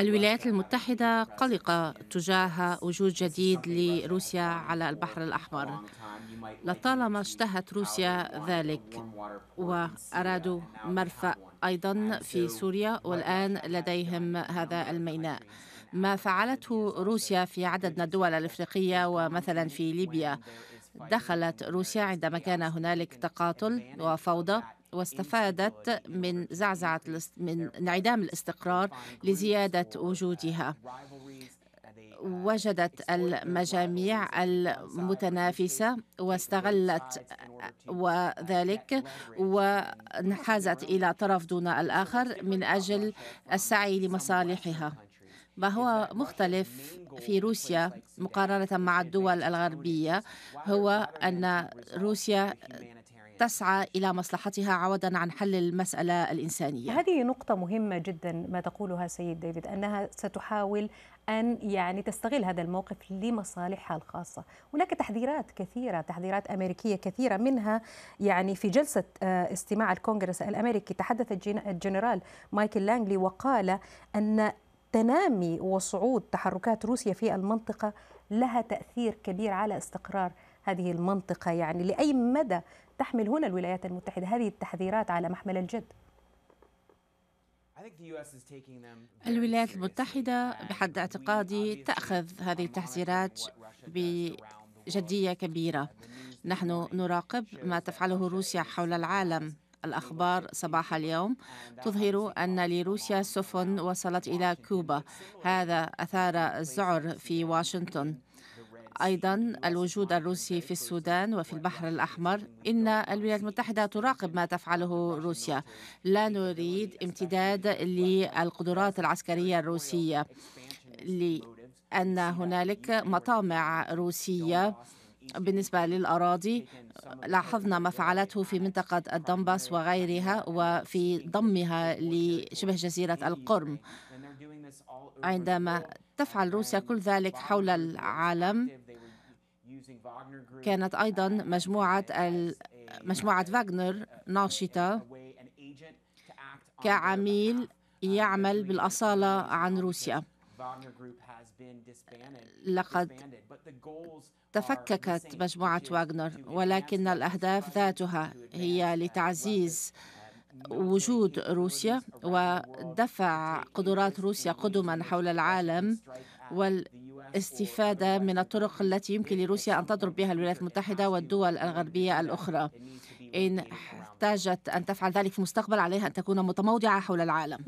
الولايات المتحدة قلقة تجاه وجود جديد لروسيا على البحر الأحمر لطالما اشتهت روسيا ذلك وأرادوا مرفأ أيضا في سوريا والآن لديهم هذا الميناء ما فعلته روسيا في عدد من الدول الافريقيه ومثلا في ليبيا دخلت روسيا عندما كان هنالك تقاتل وفوضى واستفادت من زعزعة من انعدام الاستقرار لزيادة وجودها وجدت المجاميع المتنافسة واستغلت وذلك وانحازت إلى طرف دون الآخر من أجل السعي لمصالحها ما هو مختلف في روسيا مقارنة مع الدول الغربية هو أن روسيا تسعى إلى مصلحتها عوضا عن حل المسألة الإنسانية هذه نقطة مهمة جدا ما تقولها سيد ديفيد أنها ستحاول أن يعني تستغل هذا الموقف لمصالحها الخاصة هناك تحذيرات كثيرة تحذيرات أمريكية كثيرة منها يعني في جلسة آه، استماع الكونغرس الأمريكي تحدث الجنرال مايكل لانجلي وقال أن تنامي وصعود تحركات روسيا في المنطقة لها تأثير كبير على استقرار هذه المنطقة يعني لأي مدى تحمل هنا الولايات المتحدة هذه التحذيرات على محمل الجد؟ الولايات المتحدة بحد اعتقادي تأخذ هذه التحذيرات بجدية كبيرة نحن نراقب ما تفعله روسيا حول العالم الأخبار صباح اليوم تظهر أن لروسيا سفن وصلت إلى كوبا هذا أثار الزعر في واشنطن أيضا الوجود الروسي في السودان وفي البحر الأحمر إن الولايات المتحدة تراقب ما تفعله روسيا لا نريد امتداد للقدرات العسكرية الروسية لأن هنالك مطامع روسية بالنسبة للأراضي لاحظنا ما فعلته في منطقة الدنباس وغيرها وفي ضمها لشبه جزيرة القرم عندما تفعل روسيا كل ذلك حول العالم كانت أيضا مجموعة مجموعة فاغنر ناشطة كعميل uh, يعمل بالأصالة عن روسيا لقد تفككت مجموعة واغنر ولكن الأهداف ذاتها هي لتعزيز uh, وجود روسيا ودفع قدرات روسيا قدما حول العالم استفادة من الطرق التي يمكن لروسيا أن تضرب بها الولايات المتحدة والدول الغربية الأخرى إن احتاجت أن تفعل ذلك في المستقبل عليها أن تكون متموضعة حول العالم